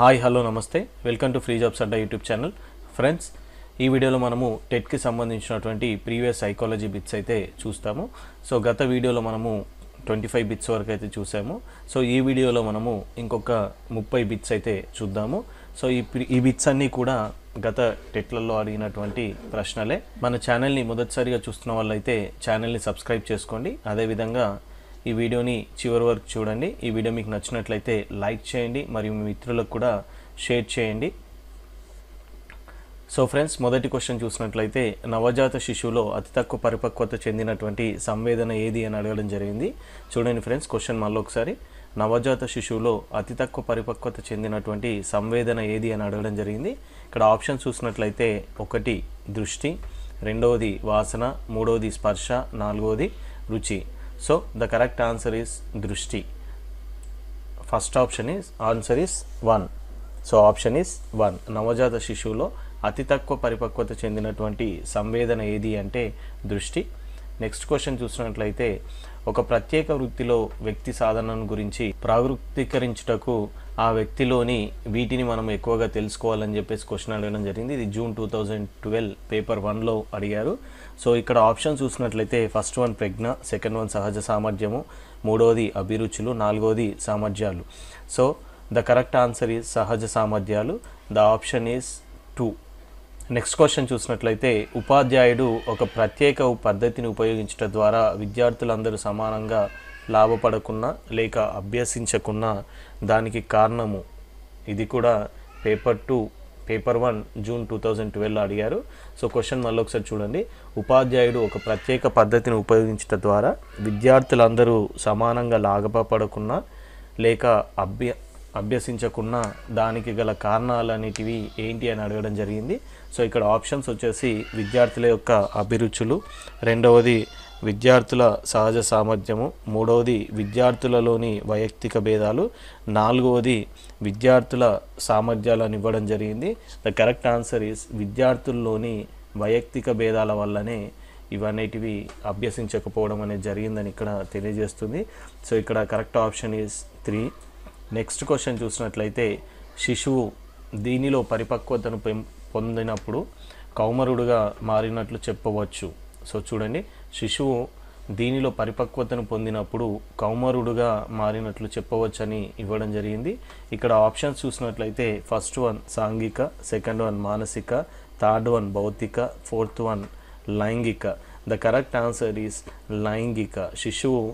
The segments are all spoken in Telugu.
hi hello namaste welcome to free jobs Adda YouTube channel friends ఈ వీడియోలో మనము టెట్కి సంబంధించినటువంటి ప్రీవియస్ సైకాలజీ బిట్స్ అయితే చూస్తాము సో గత వీడియోలో మనము ట్వంటీ ఫైవ్ బిట్స్ వరకు అయితే చూసాము సో ఈ వీడియోలో మనము ఇంకొక ముప్పై బిట్స్ అయితే చూద్దాము సో ఈ ఈ బిట్స్ అన్నీ కూడా గత టెట్లలో అడిగినటువంటి ప్రశ్నలే మన ఛానల్ని మొదటిసారిగా చూస్తున్న వాళ్ళైతే ఛానల్ని సబ్స్క్రైబ్ చేసుకోండి అదేవిధంగా ఈ వీడియోని చివరి వరకు చూడండి ఈ వీడియో మీకు నచ్చినట్లయితే లైక్ చేయండి మరియు మీ మిత్రులకు కూడా షేర్ చేయండి సో ఫ్రెండ్స్ మొదటి క్వశ్చన్ చూసినట్లయితే నవజాత శిశువులో అతి తక్కువ పరిపక్వత చెందినటువంటి సంవేదన ఏది అని అడగడం జరిగింది చూడండి ఫ్రెండ్స్ క్వశ్చన్ మళ్ళీ ఒకసారి నవజాత శిశువులో అతి తక్కువ పరిపక్వత చెందినటువంటి సంవేదన ఏది అని అడగడం జరిగింది ఇక్కడ ఆప్షన్ చూసినట్లయితే ఒకటి దృష్టి రెండవది వాసన మూడవది స్పర్శ నాలుగవది రుచి so the correct answer is దృష్టి first option is answer is one so option is one నవజాత శిశువులో అతి తక్కువ పరిపక్వత చెందినటువంటి సంవేదన ఏది అంటే దృష్టి నెక్స్ట్ క్వశ్చన్ చూసినట్లయితే ఒక ప్రత్యేక వృత్తిలో వ్యక్తి సాధనను గురించి ప్రాగృప్తీకరించుటకు ఆ వ్యక్తిలోని వీటిని మనం ఎక్కువగా తెలుసుకోవాలని చెప్పేసి క్వశ్చన్ అడగడం జరిగింది ఇది June two thousand twelve paper వన్లో అడిగారు సో ఇక్కడ ఆప్షన్ చూసినట్లయితే ఫస్ట్ వన్ ప్రజ్ఞ సెకండ్ వన్ సహజ సామర్థ్యము మూడవది అభిరుచులు నాలుగవది సామర్థ్యాలు so the correct answer is సహజ సామర్థ్యాలు the option is two next question చూసినట్లయితే ఉపాధ్యాయుడు ఒక ప్రత్యేక పద్ధతిని ఉపయోగించడం ద్వారా విద్యార్థులందరూ సమానంగా లాభపడకున్నా లేక అభ్యసించకున్నా దానికి కారణము ఇది కూడా paper two paper one June two thousand ట్వెల్వ్లో అడిగారు సో క్వశ్చన్ మళ్ళీ ఒకసారి చూడండి ఉపాధ్యాయుడు ఒక ప్రత్యేక పద్ధతిని ఉపయోగించడం ద్వారా విద్యార్థులందరూ సమానంగా లాగపడకున్నా లేక అభ్య అభ్యసించకున్నా దానికి గల కారణాలు అనేటివి ఏంటి అని అడగడం జరిగింది సో ఇక్కడ ఆప్షన్స్ వచ్చేసి విద్యార్థుల యొక్క అభిరుచులు రెండవది విద్యార్థుల సహజ సామర్థ్యము మూడవది విద్యార్థులలోని వైయక్తిక భేదాలు నాలుగవది విద్యార్థుల సామర్థ్యాలను ఇవ్వడం జరిగింది ద కరెక్ట్ ఆన్సర్ ఈస్ విద్యార్థుల్లోని వైయక్తిక భేదాల వల్లనే ఇవన్నిటివి అభ్యసించకపోవడం అనేది జరిగిందని ఇక్కడ తెలియజేస్తుంది సో ఇక్కడ correct option is three next question చూసినట్లయితే శిశువు దీనిలో పరిపక్వతను పొందినప్పుడు కౌమరుడుగా మారినట్లు చెప్పవచ్చు సో చూడండి శిశువు దీనిలో పరిపక్వతను పొందినప్పుడు కౌమరుడుగా మారినట్లు చెప్పవచ్చని ఇవ్వడం జరిగింది ఇక్కడ ఆప్షన్స్ చూసినట్లయితే ఫస్ట్ వన్ సాంఘిక సెకండ్ వన్ మానసిక థర్డ్ వన్ భౌతిక ఫోర్త్ వన్ లైంగిక ద కరెక్ట్ ఆన్సర్ ఈస్ లైంగిక శిశువు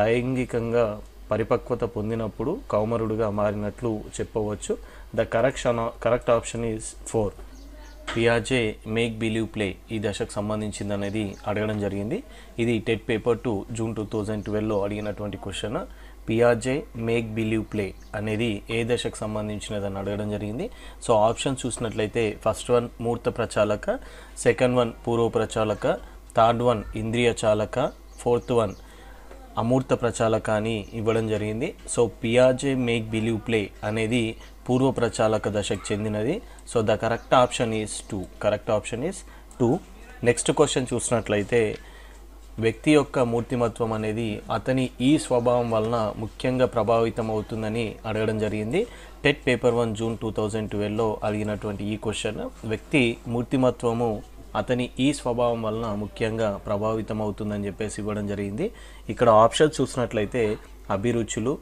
లైంగికంగా పరిపక్వత పొందినప్పుడు కౌమరుడుగా మారినట్లు చెప్పవచ్చు the correction correct option is four పియాజే మేక్ బిలీవ్ ప్లే ఈ దశకు సంబంధించింది అనేది అడగడం జరిగింది ఇది TET paper two June two thousand ట్వెల్వ్లో అడిగినటువంటి క్వశ్చన్ పియాజే మేక్ బిలీవ్ ప్లే అనేది ఏ దశకు సంబంధించినదని అడగడం జరిగింది సో ఆప్షన్స్ చూసినట్లయితే ఫస్ట్ వన్ మూర్త ప్రచాలక సెకండ్ వన్ పూర్వ ప్రచాలక థర్డ్ వన్ ఇంద్రియ చాలక ఫోర్త్ వన్ అమూర్త ప్రచాలక అని ఇవ్వడం జరిగింది సో పియాజే మేక్ బిలీవ్ ప్లే అనేది పూర్వ ప్రచాలక దశకు చెందినది so the correct option is two correct option is two next question చూసినట్లయితే వ్యక్తి యొక్క మూర్తిమత్వం అనేది అతని ఈ స్వభావం వలన ముఖ్యంగా ప్రభావితం అవుతుందని అడగడం జరిగింది TET paper one June two thousand ట్వెల్వ్లో అడిగినటువంటి ఈ క్వశ్చన్ వ్యక్తి మూర్తిమత్వము అతని ఈ స్వభావం వలన ముఖ్యంగా ప్రభావితం అవుతుందని చెప్పేసి ఇవ్వడం జరిగింది ఇక్కడ ఆప్షన్స్ చూసినట్లయితే అభిరుచులు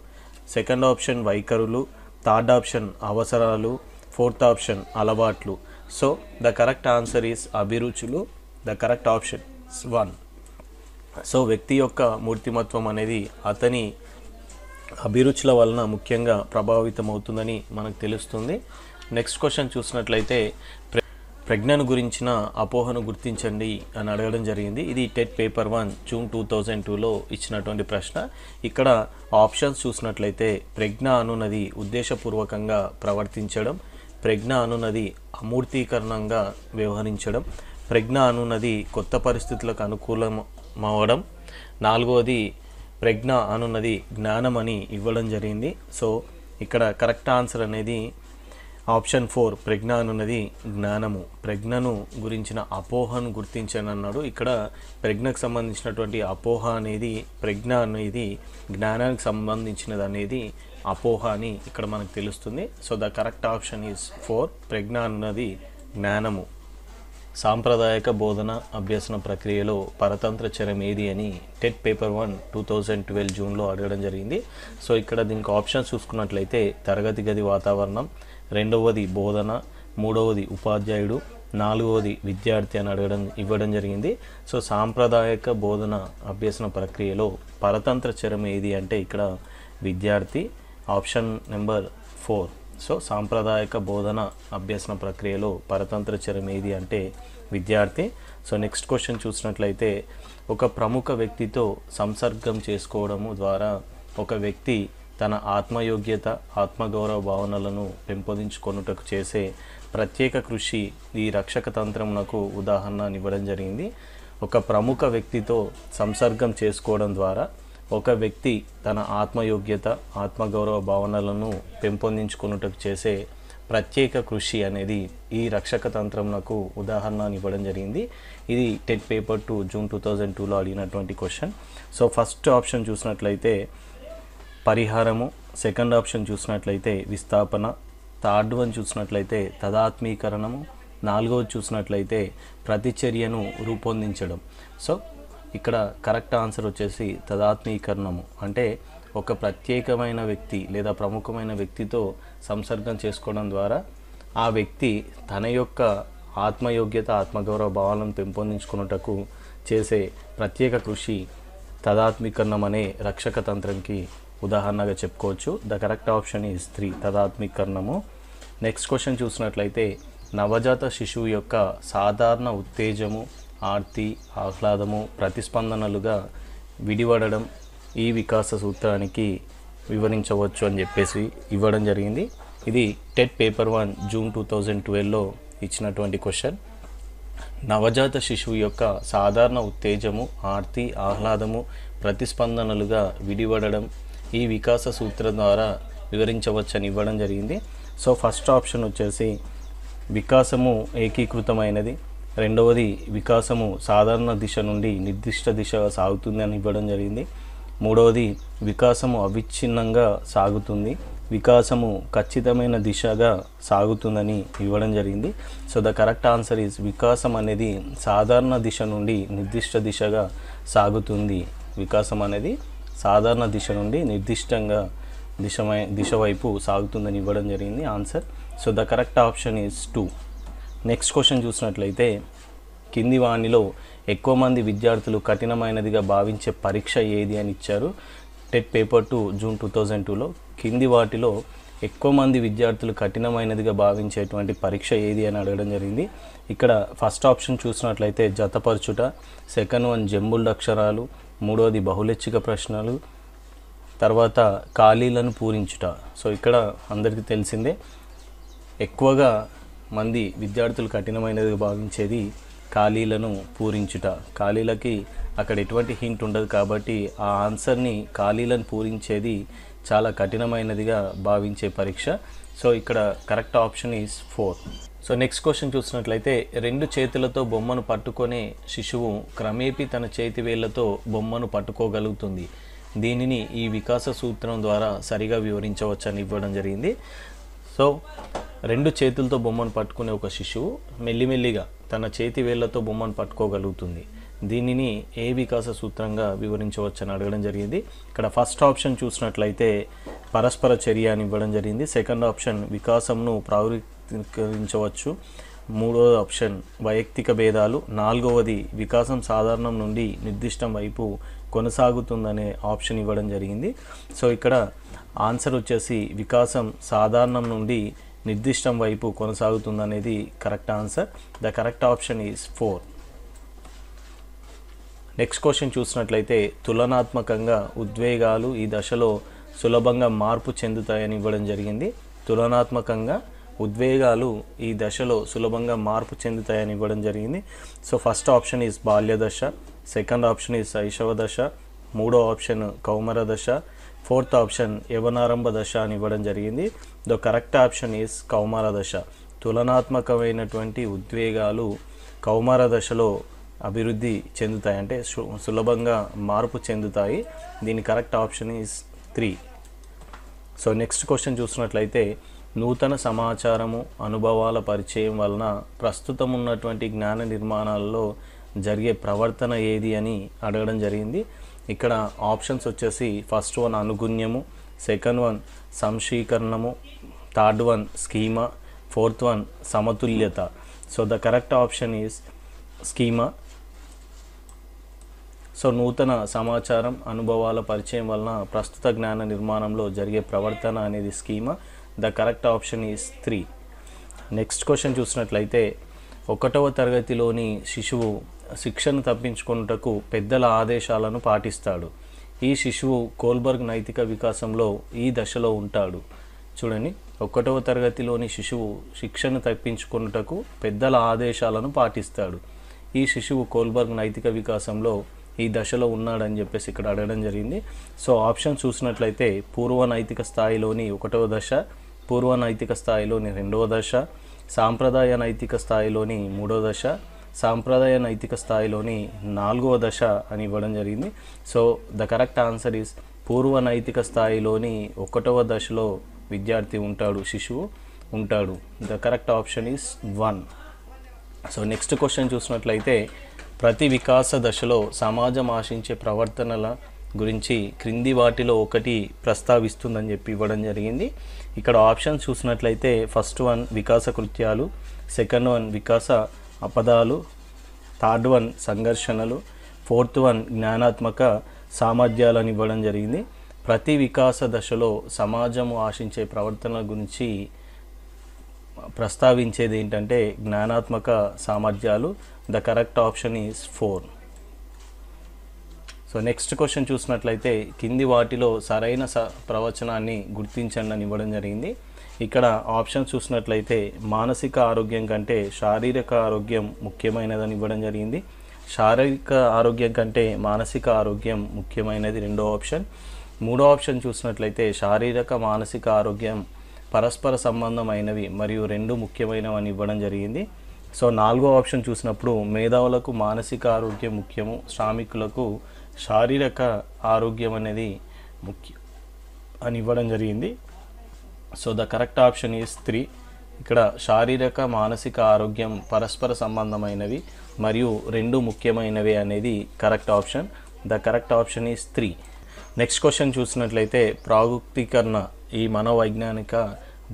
సెకండ్ ఆప్షన్ వైఖరులు థర్డ్ ఆప్షన్ అవసరాలు ఫోర్త్ ఆప్షన్ అలవాట్లు so the correct answer is అభిరుచులు the correct option one so వ్యక్తి యొక్క మూర్తిమత్వం అనేది అతని అభిరుచుల వలన ముఖ్యంగా ప్రభావితం అవుతుందని మనకు తెలుస్తుంది నెక్స్ట్ క్వశ్చన్ చూసినట్లయితే ప్రజ్ఞను గురించిన అపోహను గుర్తించండి అని అడగడం జరిగింది ఇది TET paper one June two thousand టూలో ఇచ్చినటువంటి ప్రశ్న ఇక్కడ ఆప్షన్స్ చూసినట్లయితే ప్రజ్ఞ అనున్నది ఉద్దేశపూర్వకంగా ప్రవర్తించడం ప్రజ్ఞ అనున్నది అమూర్తీకరణంగా వ్యవహరించడం ప్రజ్ఞ అనున్నది కొత్త పరిస్థితులకు అనుకూలమవడం నాలుగవది ప్రజ్ఞ అనున్నది జ్ఞానం అని ఇవ్వడం జరిగింది సో ఇక్కడ కరెక్ట్ ఆన్సర్ అనేది ఆప్షన్ ఫోర్ ప్రజ్ఞ అన్నది జ్ఞానము ప్రజ్ఞను గురించిన అపోహను అన్నాడు ఇక్కడ ప్రజ్ఞకు సంబంధించినటువంటి అపోహ అనేది ప్రజ్ఞ అనేది జ్ఞానానికి సంబంధించినది అనేది అపోహ అని ఇక్కడ మనకు తెలుస్తుంది so the correct option is four ప్రజ్ఞ అన్నది జ్ఞానము సాంప్రదాయక బోధన అభ్యసన ప్రక్రియలో పరతంత్ర చరం ఏది అని TET paper one two thousand twelve జూన్లో అడగడం జరిగింది సో ఇక్కడ దీనికి ఆప్షన్స్ చూసుకున్నట్లయితే తరగతి గది వాతావరణం రెండవది బోధన మూడవది ఉపాధ్యాయుడు నాలుగవది విద్యార్థి అని అడగడం ఇవ్వడం జరిగింది సో సాంప్రదాయక బోధన అభ్యసన ప్రక్రియలో పరతంత్ర చరం ఏది అంటే ఇక్కడ విద్యార్థి ఆప్షన్ నెంబర్ ఫోర్ సో సాంప్రదాయక బోధన అభ్యసన ప్రక్రియలో పరతంత్ర చరం ఏది అంటే విద్యార్థి సో నెక్స్ట్ క్వశ్చన్ చూసినట్లయితే ఒక ప్రముఖ వ్యక్తితో సంసర్గం చేసుకోవడము ద్వారా ఒక వ్యక్తి తన ఆత్మయోగ్యత ఆత్మగౌరవ భావనలను పెంపొందించుకొనుటకు చేసే ప్రత్యేక కృషి ఈ రక్షక తంత్రమునకు ఉదాహరణ ఇవ్వడం జరిగింది ఒక ప్రముఖ వ్యక్తితో సంసర్గం చేసుకోవడం ద్వారా ఒక వ్యక్తి తన ఆత్మయోగ్యత ఆత్మగౌరవ భావనలను పెంపొందించుకున్నటకు చేసే ప్రత్యేక కృషి అనేది ఈ రక్షక తంత్రమునకు ఉదాహరణ ఇవ్వడం జరిగింది ఇది TET paper two June two thousand టూలో అడిగినటువంటి క్వశ్చన్ సో ఫస్ట్ ఆప్షన్ చూసినట్లయితే పరిహారము సెకండ్ ఆప్షన్ చూసినట్లయితే విస్థాపన థర్డ్ వన్ చూసినట్లయితే తదాత్మీకరణము నాలుగవది చూసినట్లయితే ప్రతిచర్యను రూపొందించడం సో ఇక్కడ కరెక్ట్ ఆన్సర్ వచ్చేసి తదాత్మీకరణము అంటే ఒక ప్రత్యేకమైన వ్యక్తి లేదా ప్రముఖమైన వ్యక్తితో సంసర్గం చేసుకోవడం ద్వారా ఆ వ్యక్తి తన యొక్క ఆత్మయోగ్యత ఆత్మగౌరవ భావాలను పెంపొందించుకున్నటకు చేసే ప్రత్యేక కృషి తదాత్మీకరణం అనే రక్షక తంత్రంకి ఉదాహరణగా చెప్పుకోవచ్చు ద కరెక్ట్ ఆప్షన్ ఈ స్త్రీ తదాత్మీకరణము నెక్స్ట్ క్వశ్చన్ చూసినట్లయితే నవజాత శిశువు యొక్క సాధారణ ఉత్తేజము ఆర్తి ఆహ్లాదము ప్రతిస్పందనలుగా విడివడడం ఈ వికాస సూత్రానికి వివరించవచ్చు అని చెప్పేసి ఇవ్వడం జరిగింది ఇది TET paper one June two thousand ట్వెల్వ్లో ఇచ్చినటువంటి క్వశ్చన్ నవజాత శిశువు యొక్క సాధారణ ఉత్తేజము ఆర్తి ఆహ్లాదము ప్రతిస్పందనలుగా విడివడడం ఈ వికాస సూత్రం ద్వారా వివరించవచ్చని ఇవ్వడం జరిగింది సో ఫస్ట్ ఆప్షన్ వచ్చేసి వికాసము ఏకీకృతమైనది రెండవది వికాసము సాధారణ దిశ నుండి నిర్దిష్ట దిశగా సాగుతుంది అని ఇవ్వడం జరిగింది మూడవది వికాసము అవిచ్ఛిన్నంగా సాగుతుంది వికాసము ఖచ్చితమైన దిశగా సాగుతుందని ఇవ్వడం జరిగింది so the correct answer is వికాసం అనేది సాధారణ దిశ నుండి నిర్దిష్ట దిశగా సాగుతుంది వికాసం అనేది సాధారణ దిశ నుండి నిర్దిష్టంగా దిశమై దిశ వైపు సాగుతుందని ఇవ్వడం జరిగింది answer so the correct option is two next question చూసినట్లయితే కింది వాణిలో ఎక్కువ మంది విద్యార్థులు కఠినమైనదిగా భావించే పరీక్ష ఏది అని ఇచ్చారు TET paper two June two thousand టూలో కింది వాటిలో ఎక్కువ మంది విద్యార్థులు కఠినమైనదిగా భావించేటువంటి పరీక్ష ఏది అని అడగడం జరిగింది ఇక్కడ ఫస్ట్ ఆప్షన్ చూసినట్లయితే జతపరచుట సెకండ్ వన్ జంబుల్డ్ అక్షరాలు మూడవది బహులెచ్చిక ప్రశ్నలు తర్వాత ఖాళీలను పూరించుట సో ఇక్కడ అందరికీ తెలిసిందే ఎక్కువగా మంది విద్యార్థులు కఠినమైనది భావించేది ఖాళీలను పూరించుట ఖాళీలకి అక్కడ ఎటువంటి హింట్ ఉండదు కాబట్టి ఆ ఆన్సర్ని ఖాళీలను పూరించేది చాలా కఠినమైనదిగా భావించే పరీక్ష సో ఇక్కడ correct option is four so next question చూసినట్లయితే రెండు చేతులతో బొమ్మను పట్టుకునే శిశువు క్రమేపీ తన చేతి వేళ్లతో బొమ్మను పట్టుకోగలుగుతుంది దీనిని ఈ వికాస సూత్రం ద్వారా సరిగా వివరించవచ్చని ఇవ్వడం జరిగింది సో రెండు చేతులతో బొమ్మను పట్టుకునే ఒక శిశువు మెల్లిమెల్లిగా తన చేతి వేళ్లతో బొమ్మను పట్టుకోగలుగుతుంది దీనిని ఏ వికాస సూత్రంగా వివరించవచ్చని అడగడం జరిగింది ఇక్కడ ఫస్ట్ ఆప్షన్ చూసినట్లయితే పరస్పర చర్య అని ఇవ్వడం జరిగింది సెకండ్ ఆప్షన్ వికాసంను ప్రావృ వ్యక్తీకరించవచ్చు మూడవది ఆప్షన్ వైయక్తిక భేదాలు నాలుగవది వికాసం సాధారణం నుండి నిర్దిష్టం వైపు కొనసాగుతుందనే ఆప్షన్ ఇవ్వడం జరిగింది సో ఇక్కడ ఆన్సర్ వచ్చేసి వికాసం సాధారణం నుండి నిర్దిష్టం వైపు కొనసాగుతుందనేది correct answer the correct option is four next question చూసినట్లయితే తులనాత్మకంగా ఉద్వేగాలు ఈ దశలో సులభంగా మార్పు చెందుతాయని ఇవ్వడం జరిగింది తులనాత్మకంగా ఉద్వేగాలు ఈ దశలో సులభంగా మార్పు చెందుతాయని ఇవ్వడం జరిగింది సో ఫస్ట్ ఆప్షన్ ఈజ్ బాల్య దశ సెకండ్ ఆప్షన్ ఈజ్ శైశవ దశ మూడో ఆప్షన్ కౌమర దశ ఫోర్త్ ఆప్షన్ యవనారంభ దశ అని ఇవ్వడం జరిగింది ద కరెక్ట్ ఆప్షన్ ఈజ్ కౌమార దశ తులనాత్మకమైనటువంటి ఉద్వేగాలు కౌమార దశలో అభివృద్ధి చెందుతాయి అంటే సులభంగా మార్పు చెందుతాయి దీని correct option is three so next question చూసినట్లయితే నూతన సమాచారము అనుభవాల పరిచయం వలన ప్రస్తుతం ఉన్నటువంటి జ్ఞాన నిర్మాణాల్లో జరిగే ప్రవర్తన ఏది అని అడగడం జరిగింది ఇక్కడ ఆప్షన్స్ వచ్చేసి ఫస్ట్ వన్ అనుగుణ్యము సెకండ్ వన్ సంశీకరణము third one schema fourth one సమతుల్యత so the correct option is schema so నూతన సమాచారం అనుభవాల పరిచయం వలన ప్రస్తుత జ్ఞాన నిర్మాణంలో జరిగే ప్రవర్తన అనేది schema the correct option is three next question చూసినట్లయితే ఒకటవ తరగతిలోని శిశువు శిక్షను తప్పించుకున్నటకు పెద్దల ఆదేశాలను పాటిస్తాడు ఈ శిశువు కోల్బర్గ్ నైతిక వికాసంలో ఈ దశలో ఉంటాడు చూడండి ఒకటవ తరగతిలోని శిశువు శిక్షను తప్పించుకున్నటకు పెద్దల ఆదేశాలను పాటిస్తాడు ఈ శిశువు కోల్బర్గ్ నైతిక వికాసంలో ఈ దశలో ఉన్నాడని చెప్పేసి ఇక్కడ అడగడం జరిగింది సో ఆప్షన్ చూసినట్లయితే పూర్వ నైతిక స్థాయిలోని ఒకటవ దశ పూర్వ నైతిక స్థాయిలోని రెండవ దశ సాంప్రదాయ నైతిక స్థాయిలోని మూడో దశ సాంప్రదాయ నైతిక స్థాయిలోని నాలుగవ దశ అని ఇవ్వడం జరిగింది so the correct answer is పూర్వ నైతిక స్థాయిలోని ఒకటవ దశలో విద్యార్థి ఉంటాడు శిశువు ఉంటాడు the correct option is one so next question చూసినట్లయితే ప్రతి వికాస దశలో సమాజం ఆశించే ప్రవర్తనల గురించి క్రింది వాటిలో ఒకటి ప్రస్తావిస్తుందని చెప్పి ఇవ్వడం జరిగింది ఇక్కడ ఆప్షన్స్ చూసినట్లయితే ఫస్ట్ వన్ వికాస కృత్యాలు సెకండ్ వన్ వికాస అపదాలు థర్డ్ వన్ సంఘర్షణలు ఫోర్త్ వన్ జ్ఞానాత్మక సామర్థ్యాలను ఇవ్వడం జరిగింది ప్రతి వికాస దశలో సమాజము ఆశించే ప్రవర్తనల గురించి ప్రస్తావించేది ఏంటంటే జ్ఞానాత్మక సామర్థ్యాలు the correct option is four so next question చూసినట్లయితే కింది వాటిలో సరైన స ప్రవచనాన్ని గుర్తించండి అని ఇవ్వడం జరిగింది ఇక్కడ ఆప్షన్ చూసినట్లయితే మానసిక ఆరోగ్యం కంటే శారీరక ఆరోగ్యం ముఖ్యమైనదని ఇవ్వడం జరిగింది శారీరక ఆరోగ్యం కంటే మానసిక ఆరోగ్యం ముఖ్యమైనది రెండో ఆప్షన్ మూడో ఆప్షన్ చూసినట్లయితే శారీరక మానసిక ఆరోగ్యం పరస్పర సంబంధమైనవి మరియు రెండు ముఖ్యమైనవని ఇవ్వడం జరిగింది సో నాలుగో ఆప్షన్ చూసినప్పుడు మేధావులకు మానసిక ఆరోగ్యం ముఖ్యము శ్రామికులకు శారీరక ఆరోగ్యం అనేది ముఖ్యం అని ఇవ్వడం జరిగింది so the correct option is three ఇక్కడ శారీరక మానసిక ఆరోగ్యం పరస్పర సంబంధమైనవి మరియు రెండు ముఖ్యమైనవి అనేది correct option the correct option is three next question చూసినట్లయితే ప్రాగుక్తీకరణ ఈ మనోవైజ్ఞానిక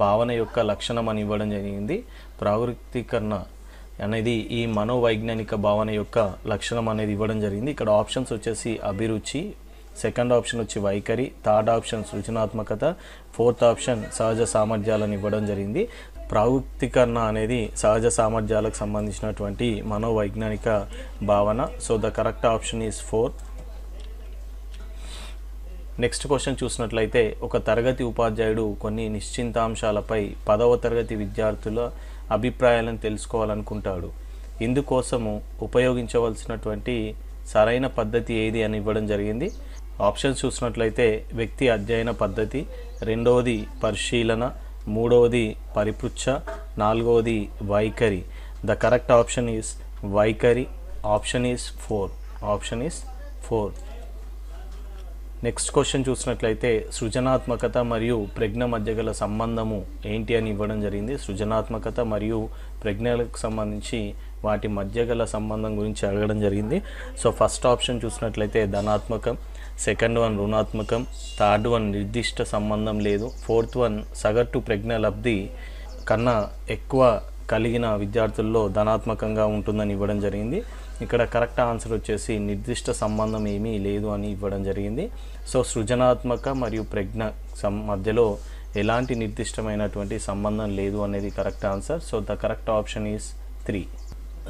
భావన యొక్క లక్షణం అని ఇవ్వడం జరిగింది ప్రాగుక్తీకరణ అనేది ఈ మనోవైజ్ఞానిక భావన యొక్క లక్షణం అనేది ఇవ్వడం జరిగింది ఇక్కడ ఆప్షన్స్ వచ్చేసి అభిరుచి సెకండ్ ఆప్షన్ వచ్చి వైఖరి థర్డ్ ఆప్షన్ సృజనాత్మకత ఫోర్త్ ఆప్షన్ సహజ సామర్థ్యాలను ఇవ్వడం జరిగింది ప్రావృత్తికరణ అనేది సహజ సామర్థ్యాలకు సంబంధించినటువంటి మనోవైజ్ఞానిక భావన so the correct option is four next question చూసినట్లయితే ఒక తరగతి ఉపాధ్యాయుడు కొన్ని నిశ్చింతాంశాలపై పదవ తరగతి విద్యార్థుల అభిప్రాయాలను తెలుసుకోవాలనుకుంటాడు ఇందుకోసము ఉపయోగించవలసినటువంటి సరైన పద్ధతి ఏది అని ఇవ్వడం జరిగింది ఆప్షన్స్ చూసినట్లయితే వ్యక్తి అధ్యయన పద్ధతి రెండవది పరిశీలన మూడవది పరిపృచ్ఛ నాలుగవది వైఖరి ద కరెక్ట్ ఆప్షన్ ఈస్ వైఖరి option is four option is four next question చూసినట్లయితే సృజనాత్మకత మరియు ప్రజ్ఞ మధ్య గల సంబంధము ఏంటి అని ఇవ్వడం జరిగింది సృజనాత్మకత మరియు ప్రజ్ఞలకు సంబంధించి వాటి మధ్య గల సంబంధం గురించి అడగడం జరిగింది సో ఫస్ట్ ఆప్షన్ చూసినట్లయితే ధనాత్మకం సెకండ్ వన్ రుణాత్మకం థర్డ్ వన్ నిర్దిష్ట సంబంధం లేదు ఫోర్త్ వన్ సగటు ప్రజ్ఞ లబ్ధి కన్నా ఎక్కువ కలిగిన విద్యార్థుల్లో ధనాత్మకంగా ఉంటుందని ఇవ్వడం జరిగింది ఇక్కడ కరెక్ట్ ఆన్సర్ వచ్చేసి నిర్దిష్ట సంబంధం ఏమీ లేదు అని ఇవ్వడం జరిగింది సో సృజనాత్మక మరియు ప్రజ్ఞ మధ్యలో ఎలాంటి నిర్దిష్టమైనటువంటి సంబంధం లేదు అనేది correct answer so the correct option is three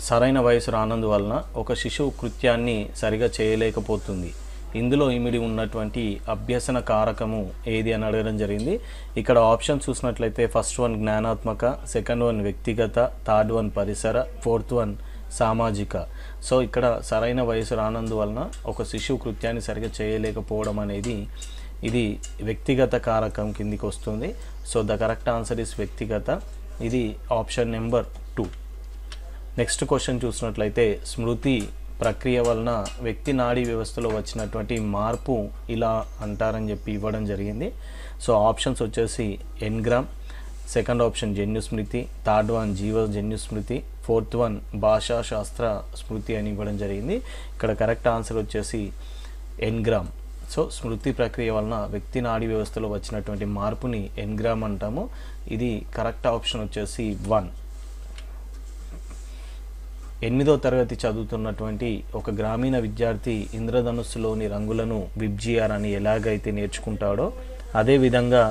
సరైన వయసు రానందువలన ఒక శిశువు కృత్యాన్ని సరిగా చేయలేకపోతుంది ఇందులో ఇమిడి ఉన్నటువంటి అభ్యసన కారకము ఏది అని అడగడం జరిగింది ఇక్కడ ఆప్షన్ చూసినట్లయితే ఫస్ట్ వన్ జ్ఞానాత్మక సెకండ్ వన్ వ్యక్తిగత థర్డ్ వన్ పరిసర ఫోర్త్ వన్ సామాజిక సో ఇక్కడ సరైన వయసు రానందువలన ఒక శిశువు కృత్యాన్ని సరిగ్గా చేయలేకపోవడం అనేది ఇది వ్యక్తిగత కారకం కిందికి వస్తుంది so the correct answer is వ్యక్తిగత ఇది option number two next question చూసినట్లయితే స్మృతి ప్రక్రియ వలన వ్యక్తి నాడీ వ్యవస్థలో వచ్చినటువంటి మార్పు ఇలా అంటారని చెప్పి ఇవ్వడం జరిగింది సో ఆప్షన్స్ వచ్చేసి ఎన్గ్రామ్ సెకండ్ ఆప్షన్ జన్యు స్మృతి థర్డ్ వన్ జీవ జన్యు స్మృతి ఫోర్త్ వన్ భాషా శాస్త్ర స్మృతి అని ఇవ్వడం జరిగింది ఇక్కడ కరెక్ట్ ఆన్సర్ వచ్చేసి ఎన్గ్రామ్ సో స్మృతి ప్రక్రియ వలన వ్యక్తి నాడీ వ్యవస్థలో వచ్చినటువంటి మార్పుని ఎన్గ్రామ్ అంటాము ఇది కరెక్ట్ ఆప్షన్ వచ్చేసి వన్ ఎనిమిదో తరగతి చదువుతున్నటువంటి ఒక గ్రామీణ విద్యార్థి ఇంద్రధనుస్సులోని రంగులను విబ్జిఆర్ అని ఎలాగైతే నేర్చుకుంటాడో అదేవిధంగా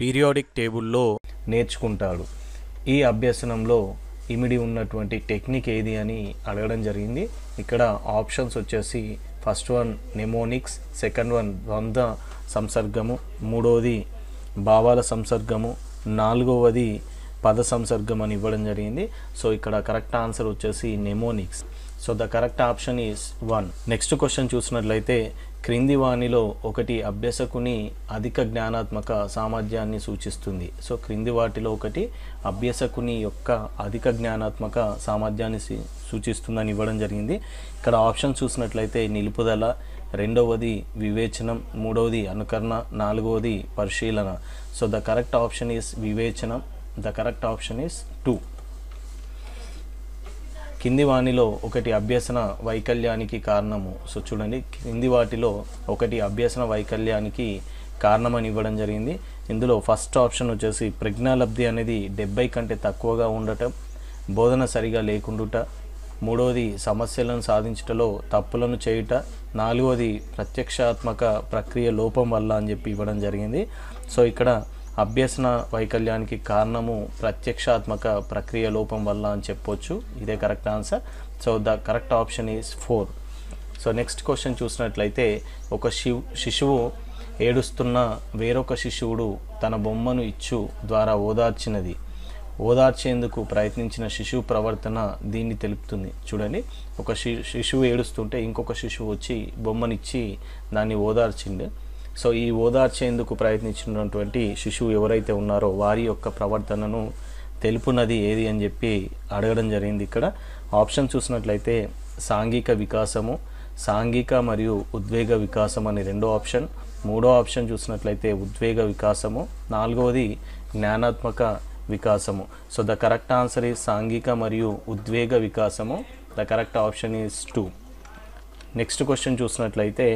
పీరియాడిక్ టేబుల్లో నేర్చుకుంటాడు ఈ అభ్యసనంలో ఇమిడి ఉన్నటువంటి టెక్నిక్ ఏది అని అడగడం జరిగింది ఇక్కడ ఆప్షన్స్ వచ్చేసి first one mnemonics second one ద్వంద్వ సంసర్గము మూడవది భావాల సంసర్గము నాలుగవది పద సంసర్గం అని ఇవ్వడం జరిగింది సో ఇక్కడ కరెక్ట్ ఆన్సర్ వచ్చేసి mnemonics so the correct option is one next question చూసినట్లయితే క్రింది వాణిలో ఒకటి అభ్యసకుని అధిక జ్ఞానాత్మక సామర్థ్యాన్ని సూచిస్తుంది సో క్రింది వాటిలో ఒకటి అభ్యసకుని యొక్క అధిక జ్ఞానాత్మక సామర్థ్యాన్ని సూచిస్తుందని ఇవ్వడం జరిగింది ఇక్కడ ఆప్షన్ చూసినట్లయితే నిలుపుదల రెండవది వివేచనం మూడవది అనుకరణ నాలుగవది పరిశీలన so the correct option is వివేచనం the correct option is two కింది వాణిలో ఒకటి అభ్యసన వైకల్యానికి కారణము సో చూడండి కింది వాటిలో ఒకటి అభ్యసన వైకల్యానికి కారణమని ఇవ్వడం జరిగింది ఇందులో ఫస్ట్ ఆప్షన్ వచ్చేసి ప్రజ్ఞాలబ్ధి అనేది డెబ్బై కంటే తక్కువగా ఉండటం బోధన సరిగా లేకుండుట మూడవది సమస్యలను సాధించటలో తప్పులను చేయుట నాలుగవది ప్రత్యక్షాత్మక ప్రక్రియ లోపం వల్ల అని చెప్పి ఇవ్వడం జరిగింది సో ఇక్కడ అభ్యసన వైకల్యానికి కారణము ప్రత్యక్షాత్మక ప్రక్రియ లోపం వల్ల అని చెప్పొచ్చు ఇదే correct answer so the correct option is four so next question చూసినట్లయితే ఒక శివు శిశువు ఏడుస్తున్న వేరొక శిశువుడు తన బొమ్మను ఇచ్చు ద్వారా ఓదార్చినది ఓదార్చేందుకు ప్రయత్నించిన శిశువు ప్రవర్తన దీన్ని తెలుపుతుంది చూడండి ఒక శిశువు ఏడుస్తుంటే ఇంకొక శిశువు వచ్చి బొమ్మనిచ్చి దాన్ని ఓదార్చిండు సో ఈ ఓదార్చేందుకు ప్రయత్నించినటువంటి శిశువు ఎవరైతే ఉన్నారో వారి యొక్క ప్రవర్తనను తెలుపునది ఏది అని చెప్పి అడగడం జరిగింది ఇక్కడ ఆప్షన్ చూసినట్లయితే సాంఘిక వికాసము సాంఘిక మరియు ఉద్వేగ వికాసం అని రెండో ఆప్షన్ మూడో ఆప్షన్ చూసినట్లయితే ఉద్వేగ వికాసము నాలుగవది జ్ఞానాత్మక వికాసము so the correct answer is సాంఘిక మరియు ఉద్వేగ వికాసము the correct option is two next question చూసినట్లయితే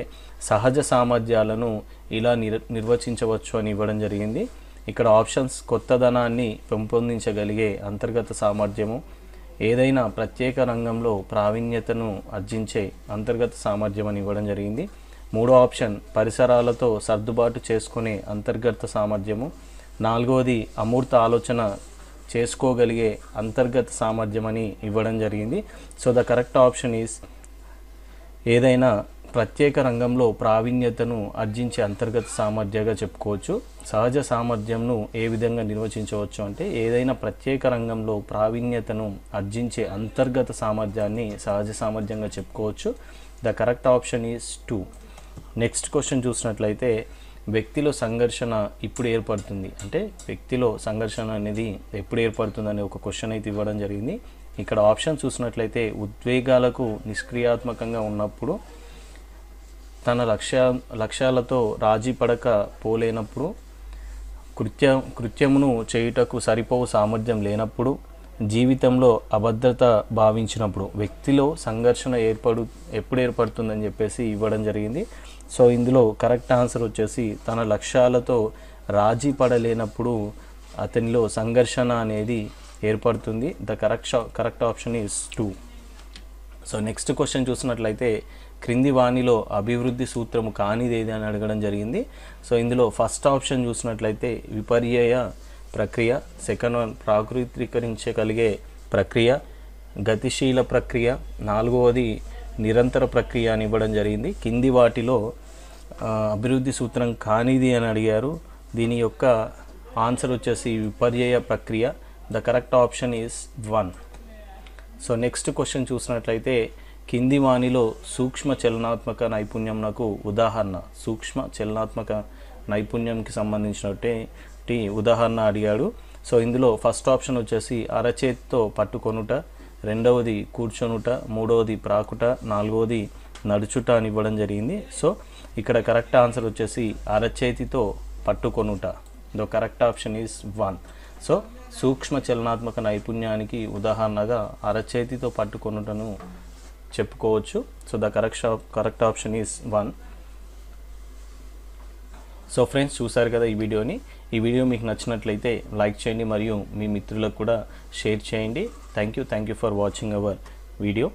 సహజ సామర్థ్యాలను ఇలా నిర్ నిర్వచించవచ్చు అని ఇవ్వడం జరిగింది ఇక్కడ ఆప్షన్స్ కొత్త ధనాన్ని పెంపొందించగలిగే అంతర్గత సామర్థ్యము ఏదైనా ప్రత్యేక రంగంలో ప్రావీణ్యతను అర్జించే అంతర్గత సామర్థ్యం అని ఇవ్వడం జరిగింది మూడో ఆప్షన్ పరిసరాలతో సర్దుబాటు చేసుకునే అంతర్గత సామర్థ్యము నాలుగవది అమూర్త ఆలోచన చేసుకోగలిగే అంతర్గత సామర్థ్యం అని ఇవ్వడం జరిగింది so the correct option is ఏదైనా ప్రత్యేక రంగంలో ప్రావీణ్యతను అర్జించే అంతర్గత సామర్థ్యంగా చెప్పుకోవచ్చు సహజ సామర్థ్యంను ఏ విధంగా నిర్వచించవచ్చు అంటే ఏదైనా ప్రత్యేక రంగంలో ప్రావీణ్యతను అర్జించే అంతర్గత సామర్థ్యాన్ని సహజ సామర్థ్యంగా చెప్పుకోవచ్చు the correct option is two next question చూసినట్లయితే వ్యక్తిలో సంఘర్షణ ఇప్పుడు ఏర్పడుతుంది అంటే వ్యక్తిలో సంఘర్షణ అనేది ఎప్పుడు ఏర్పడుతుంది అనే ఒక క్వశ్చన్ అయితే ఇవ్వడం జరిగింది ఇక్కడ ఆప్షన్ చూసినట్లయితే ఉద్వేగాలకు నిష్క్రియాత్మకంగా ఉన్నప్పుడు తన లక్ష్య లక్ష్యాలతో రాజీ పడక పోలేనప్పుడు కృత్య కృత్యమును చేయుటకు సరిపోవు సామర్థ్యం లేనప్పుడు జీవితంలో అభద్రత భావించినప్పుడు వ్యక్తిలో సంఘర్షణ ఏర్పడు ఎప్పుడు ఏర్పడుతుందని చెప్పేసి ఇవ్వడం జరిగింది సో ఇందులో కరెక్ట్ ఆన్సర్ వచ్చేసి తన లక్ష్యాలతో రాజీ పడలేనప్పుడు అతనిలో సంఘర్షణ అనేది ఏర్పడుతుంది the correct correct option is two so next question చూసినట్లయితే క్రింది వాణిలో అభివృద్ధి సూత్రము కానిదేది అని అడగడం జరిగింది సో ఇందులో ఫస్ట్ ఆప్షన్ చూసినట్లయితే విపర్యయ ప్రక్రియ సెకండ్ వన్ ప్రాకృతీకరించగలిగే ప్రక్రియ గతిశీల ప్రక్రియ నాలుగవది నిరంతర ప్రక్రియ అని ఇవ్వడం జరిగింది కింది వాటిలో అభివృద్ధి సూత్రం కానిది అని అడిగారు దీని యొక్క ఆన్సర్ వచ్చేసి విపర్యయ ప్రక్రియ the correct option is one so next question చూసినట్లయితే కింది వాణిలో సూక్ష్మ చలనాత్మక నైపుణ్యం నాకు ఉదాహరణ సూక్ష్మ చలనాత్మక నైపుణ్యంకి సంబంధించినటువంటి ఉదాహరణ అడిగాడు సో ఇందులో ఫస్ట్ ఆప్షన్ వచ్చేసి అరచేతితో పట్టుకొనుట రెండవది కూర్చొనుట మూడవది ప్రాకుట నాలుగవది నడుచుట అని ఇవ్వడం జరిగింది సో ఇక్కడ కరెక్ట్ ఆన్సర్ వచ్చేసి అరచేతితో పట్టుకొనుట the correct option is one so సూక్ష్మ చలనాత్మక నైపుణ్యానికి ఉదాహరణగా అరచేతితో పట్టుకొనుటను చెప్పుకోవచ్చు so the correct correct option is one so friends చూసారు కదా ఈ వీడియోని ఈ వీడియో మీకు నచ్చినట్లయితే లైక్ చేయండి మరియు మీ మిత్రులకు కూడా షేర్ చేయండి thank you thank you for watching our video